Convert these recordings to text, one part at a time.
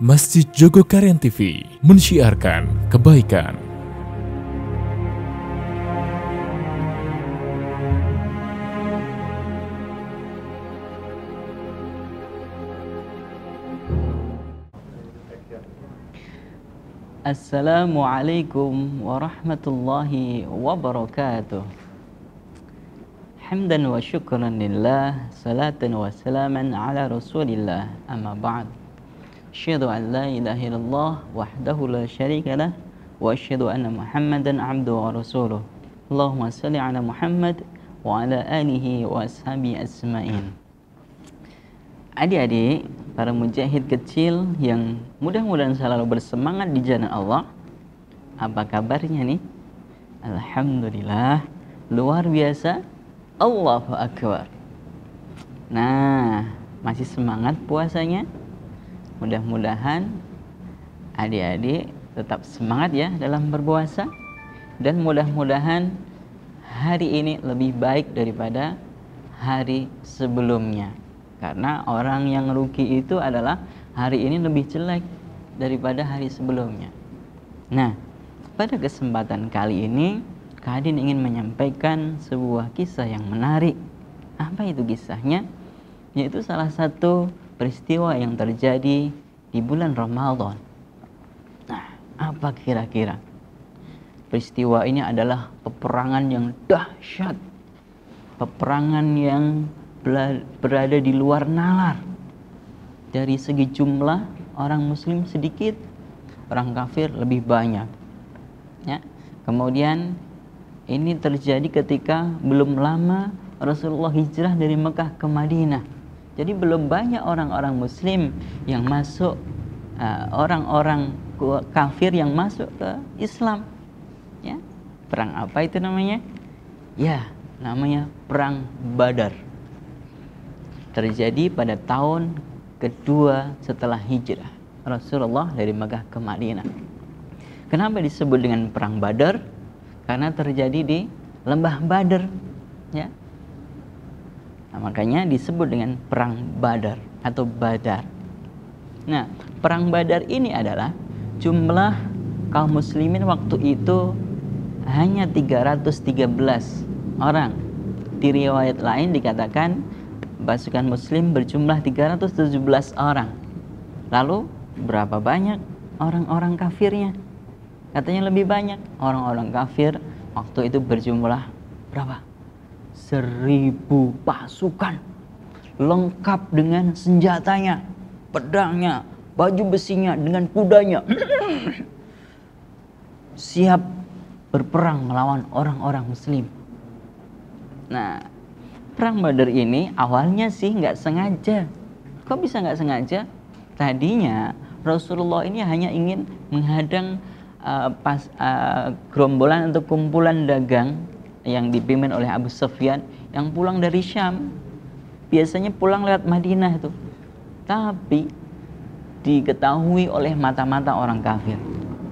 Masjid Jogokaryan TV mensyiarkan kebaikan. Assalamualaikum warahmatullahi wabarakatuh. Hamdan wa syukran lillah, salatan wa salaman ala rasulillah, amma ba'd. Asyhadu an la ilaha illallah wahdahu la syarika lah wa asyhadu anna Muhammadan abdu wa rasuluh. Allahumma salli ala Muhammad wa ala alihi wa ashabi asma'in. Adik-adik, para mujahid kecil yang mudah-mudahan selalu bersemangat di jalan Allah. Apa kabarnya nih? Alhamdulillah, luar biasa. Allahu akbar. Nah, masih semangat puasanya? Mudah-mudahan adik-adik tetap semangat ya dalam berpuasa dan mudah-mudahan hari ini lebih baik daripada hari sebelumnya. Karena orang yang rugi itu adalah hari ini lebih jelek daripada hari sebelumnya. Nah, pada kesempatan kali ini Kadin ingin menyampaikan sebuah kisah yang menarik. Apa itu kisahnya? Yaitu salah satu peristiwa yang terjadi di bulan Ramadan. Nah, apa kira-kira? Peristiwa ini adalah peperangan yang dahsyat. Peperangan yang berada di luar nalar. Dari segi jumlah orang muslim sedikit, orang kafir lebih banyak. Ya. Kemudian ini terjadi ketika belum lama Rasulullah hijrah dari Mekah ke Madinah jadi belum banyak orang-orang muslim yang masuk eh, orang-orang uh, kafir yang masuk ke Islam. Ya. Perang apa itu namanya? Ya, namanya perang Badar. Terjadi pada tahun kedua setelah hijrah Rasulullah dari Mekah ke Madinah. Kenapa disebut dengan perang Badar? Karena terjadi di lembah Badar, ya. Nah, makanya disebut dengan perang Badar atau Badar. Nah, perang Badar ini adalah jumlah kaum muslimin waktu itu hanya 313 orang. Di riwayat lain dikatakan pasukan muslim berjumlah 317 orang. Lalu berapa banyak orang-orang kafirnya? Katanya lebih banyak orang-orang kafir waktu itu berjumlah berapa? seribu pasukan lengkap dengan senjatanya, pedangnya, baju besinya, dengan kudanya. Siap berperang melawan orang-orang muslim. Nah, perang Badar ini awalnya sih nggak sengaja. Kok bisa nggak sengaja? Tadinya Rasulullah ini hanya ingin menghadang uh, pas uh, gerombolan atau kumpulan dagang yang dipimpin oleh Abu Sufyan yang pulang dari Syam biasanya pulang lewat Madinah itu tapi diketahui oleh mata-mata orang kafir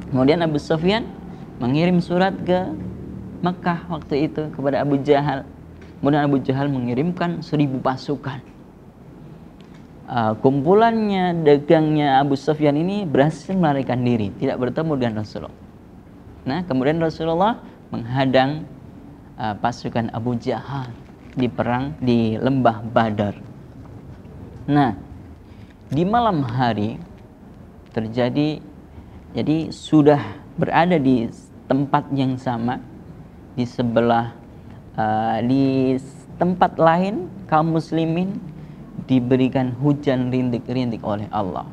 kemudian Abu Sufyan mengirim surat ke Mekah waktu itu kepada Abu Jahal kemudian Abu Jahal mengirimkan seribu pasukan uh, kumpulannya dagangnya Abu Sufyan ini berhasil melarikan diri tidak bertemu dengan Rasulullah nah kemudian Rasulullah menghadang uh, pasukan Abu Jahal di perang di lembah Badar. Nah, di malam hari terjadi jadi sudah berada di tempat yang sama di sebelah uh, di tempat lain kaum muslimin diberikan hujan rintik-rintik oleh Allah.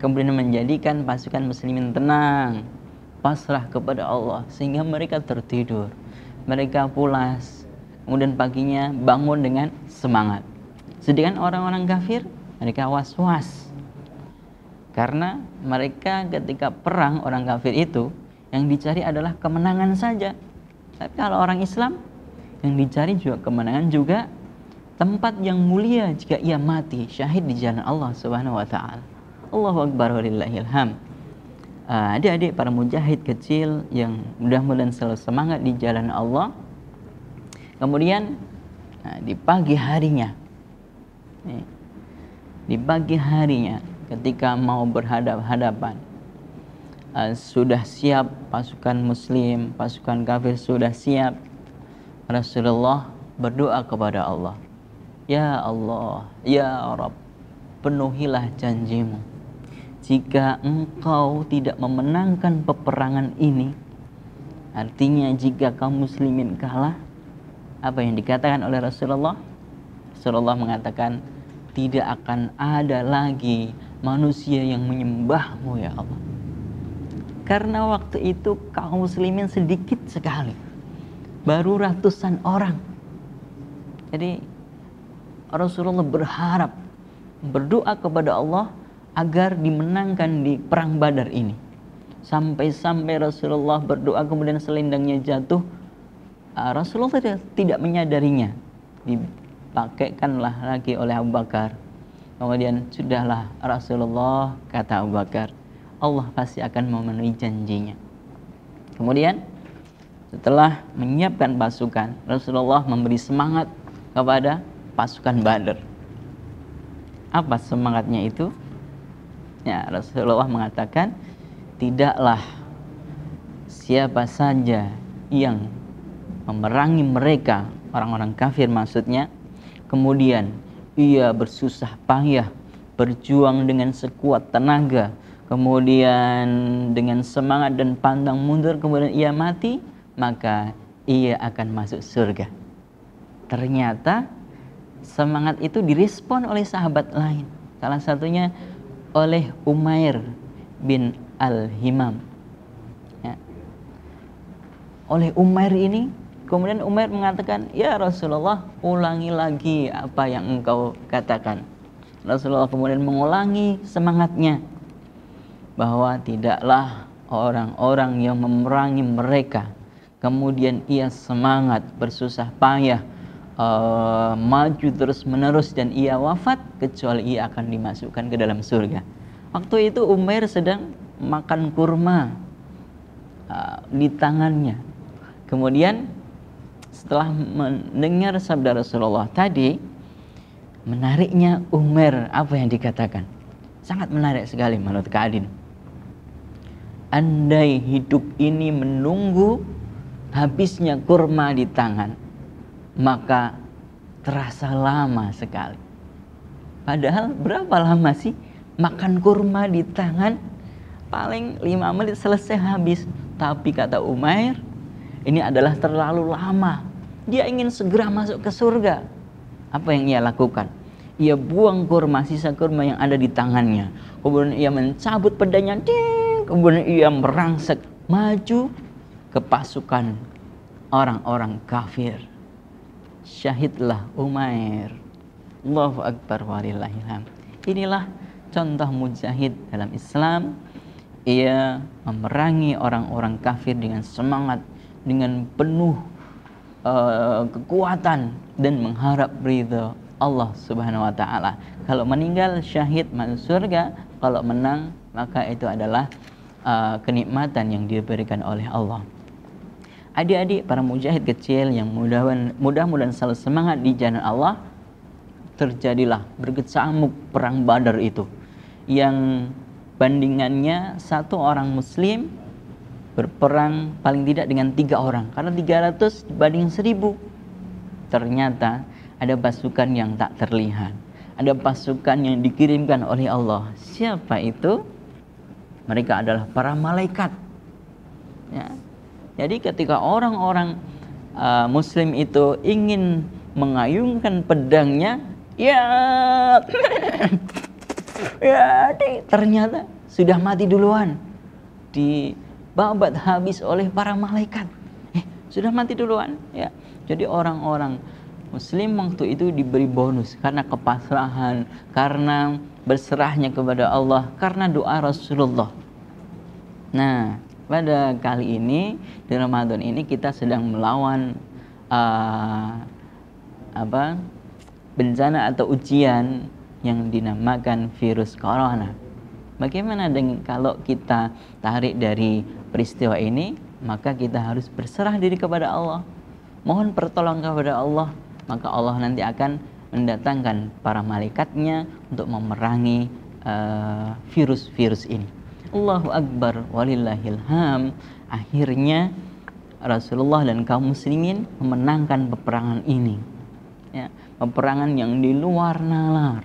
Kemudian menjadikan pasukan muslimin tenang, pasrah kepada Allah sehingga mereka tertidur mereka pulas. Kemudian paginya bangun dengan semangat. Sedangkan orang-orang kafir, mereka was-was. Karena mereka ketika perang orang kafir itu, yang dicari adalah kemenangan saja. Tapi kalau orang Islam, yang dicari juga kemenangan juga tempat yang mulia jika ia mati syahid di jalan Allah Subhanahu wa taala. Allahu akbar walillahilhamd Ah, adik-adik para mujahid kecil yang mudah-mudahan selalu semangat di jalan Allah. Kemudian ah, di pagi harinya, eh, di pagi harinya ketika mau berhadap-hadapan, ah, sudah siap pasukan Muslim, pasukan kafir sudah siap. Rasulullah berdoa kepada Allah, Ya Allah, Ya Rabb, penuhilah janjimu jika engkau tidak memenangkan peperangan ini artinya jika kaum muslimin kalah apa yang dikatakan oleh Rasulullah Rasulullah mengatakan tidak akan ada lagi manusia yang menyembahmu ya Allah karena waktu itu kaum muslimin sedikit sekali baru ratusan orang jadi Rasulullah berharap berdoa kepada Allah agar dimenangkan di perang Badar ini. Sampai-sampai Rasulullah berdoa kemudian selendangnya jatuh, ah, Rasulullah tidak, tidak menyadarinya. Dipakaikanlah lagi oleh Abu Bakar. Kemudian sudahlah Rasulullah kata Abu Bakar, Allah pasti akan memenuhi janjinya. Kemudian setelah menyiapkan pasukan, Rasulullah memberi semangat kepada pasukan Badar. Apa semangatnya itu? Ya, Rasulullah mengatakan, "Tidaklah siapa saja yang memerangi mereka, orang-orang kafir maksudnya, kemudian ia bersusah payah, berjuang dengan sekuat tenaga, kemudian dengan semangat dan pandang mundur, kemudian ia mati, maka ia akan masuk surga." Ternyata semangat itu direspon oleh sahabat lain. Salah satunya oleh Umair bin Al-Himam. Ya. Oleh Umair ini, kemudian Umair mengatakan, "Ya Rasulullah, ulangi lagi apa yang engkau katakan." Rasulullah kemudian mengulangi semangatnya bahwa tidaklah orang-orang yang memerangi mereka kemudian ia semangat bersusah payah uh, maju terus menerus dan ia wafat kecuali ia akan dimasukkan ke dalam surga. Waktu itu Umar sedang makan kurma uh, di tangannya. Kemudian setelah mendengar sabda Rasulullah tadi, menariknya Umar apa yang dikatakan. Sangat menarik sekali menurut Kadin. Andai hidup ini menunggu habisnya kurma di tangan, maka terasa lama sekali. Padahal berapa lama sih makan kurma di tangan? Paling lima menit selesai habis. Tapi kata Umair, ini adalah terlalu lama. Dia ingin segera masuk ke surga. Apa yang ia lakukan? Ia buang kurma, sisa kurma yang ada di tangannya. Kemudian ia mencabut pedanya, kemudian ia merangsek maju ke pasukan orang-orang kafir syahidlah Umair Allahu Akbar walillahilham inilah contoh mujahid dalam Islam ia memerangi orang-orang kafir dengan semangat dengan penuh uh, kekuatan dan mengharap ridha Allah Subhanahu wa taala. Kalau meninggal syahid masuk surga, kalau menang maka itu adalah uh, kenikmatan yang diberikan oleh Allah adik-adik para mujahid kecil yang mudah-mudahan mudah selalu semangat di jalan Allah terjadilah bergecamuk perang Badar itu yang bandingannya satu orang muslim berperang paling tidak dengan tiga orang karena 300 dibanding 1000 ternyata ada pasukan yang tak terlihat ada pasukan yang dikirimkan oleh Allah siapa itu mereka adalah para malaikat ya jadi ketika orang-orang uh, muslim itu ingin mengayunkan pedangnya, ya ya ternyata sudah mati duluan. Dibabat habis oleh para malaikat. Eh, sudah mati duluan, ya. Jadi orang-orang muslim waktu itu diberi bonus karena kepasrahan, karena berserahnya kepada Allah, karena doa Rasulullah. Nah, pada kali ini di Ramadan ini kita sedang melawan uh, apa bencana atau ujian yang dinamakan virus corona. Bagaimana dengan kalau kita tarik dari peristiwa ini, maka kita harus berserah diri kepada Allah. Mohon pertolongan kepada Allah, maka Allah nanti akan mendatangkan para malaikatnya untuk memerangi eh, virus-virus uh, virus -virus ini. Allahu Akbar walillahilham akhirnya Rasulullah dan kaum muslimin memenangkan peperangan ini ya, peperangan yang di luar nalar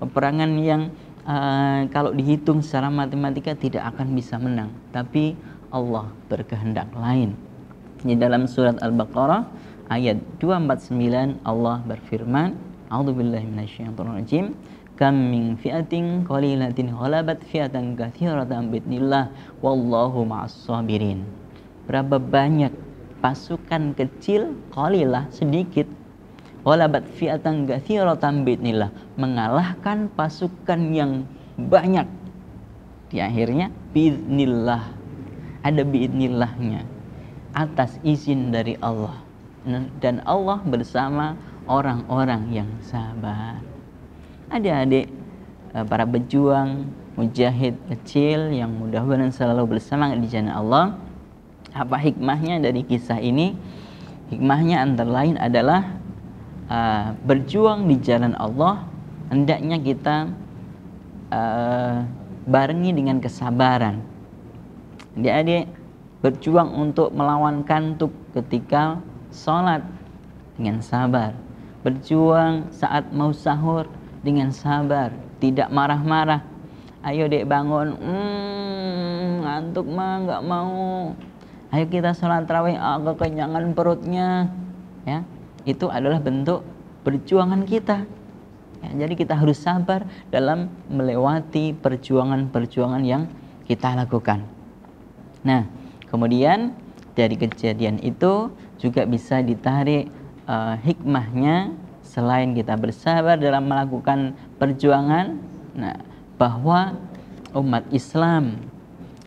peperangan yang uh, kalau dihitung secara matematika tidak akan bisa menang tapi Allah berkehendak lain di dalam surat Al-Baqarah ayat 249 Allah berfirman A'udzubillahiminasyaitonirrajim Kam min fi'atin qalilatin ghalabat fi'atan katsiratan bi'nillah wallahu ma'as sabirin. Berapa banyak pasukan kecil qalilah sedikit ghalabat fi'atan katsiratan bi'nillah mengalahkan pasukan yang banyak di akhirnya bi'nillah ada bi'nillahnya atas izin dari Allah dan Allah bersama orang-orang yang sabar ada adik e, para pejuang mujahid kecil yang mudah-mudahan selalu bersemangat di jalan Allah apa hikmahnya dari kisah ini hikmahnya antara lain adalah e, berjuang di jalan Allah hendaknya kita e, barengi dengan kesabaran adik-adik berjuang untuk melawan kantuk ketika sholat dengan sabar berjuang saat mau sahur dengan sabar, tidak marah-marah. Ayo dek bangun, hmm, ngantuk mah nggak mau. Ayo kita sholat terawih, agak ah, kenyangan perutnya. Ya, itu adalah bentuk perjuangan kita. Ya, jadi kita harus sabar dalam melewati perjuangan-perjuangan yang kita lakukan. Nah, kemudian dari kejadian itu juga bisa ditarik uh, hikmahnya selain kita bersabar dalam melakukan perjuangan nah bahwa umat Islam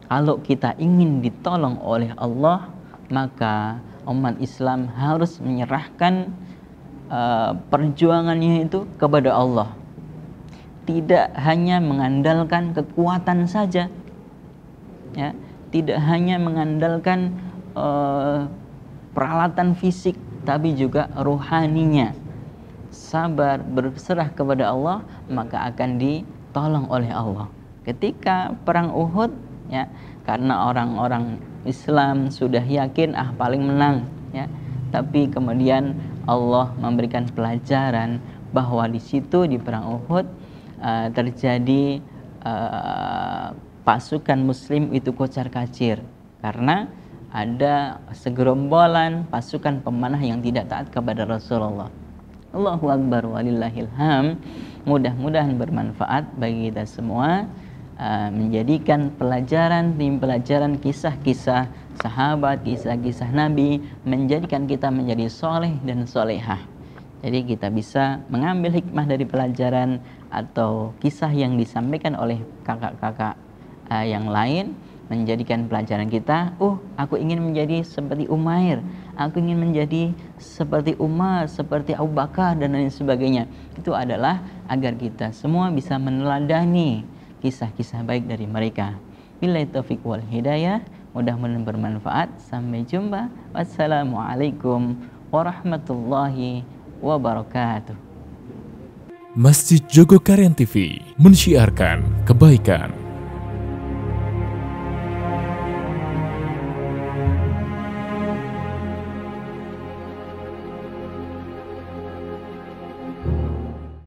kalau kita ingin ditolong oleh Allah maka umat Islam harus menyerahkan uh, perjuangannya itu kepada Allah tidak hanya mengandalkan kekuatan saja ya tidak hanya mengandalkan uh, peralatan fisik tapi juga rohaninya sabar, berserah kepada Allah, maka akan ditolong oleh Allah. Ketika perang Uhud ya, karena orang-orang Islam sudah yakin ah paling menang ya. Tapi kemudian Allah memberikan pelajaran bahwa di situ di perang Uhud eh, terjadi eh, pasukan muslim itu kocar-kacir karena ada segerombolan pasukan pemanah yang tidak taat kepada Rasulullah Allahu Akbar walillahilham Mudah-mudahan bermanfaat bagi kita semua eh, menjadikan pelajaran tim pelajaran kisah-kisah sahabat, kisah-kisah Nabi menjadikan kita menjadi soleh dan solehah. Jadi kita bisa mengambil hikmah dari pelajaran atau kisah yang disampaikan oleh kakak-kakak eh, yang lain menjadikan pelajaran kita, uh aku ingin menjadi seperti Umair aku ingin menjadi seperti Umar, seperti Abu Bakar dan lain sebagainya. Itu adalah agar kita semua bisa meneladani kisah-kisah baik dari mereka. Bila taufik wal hidayah, mudah-mudahan bermanfaat. Sampai jumpa. Wassalamualaikum warahmatullahi wabarakatuh. Masjid Jogokaryan TV mensiarkan kebaikan.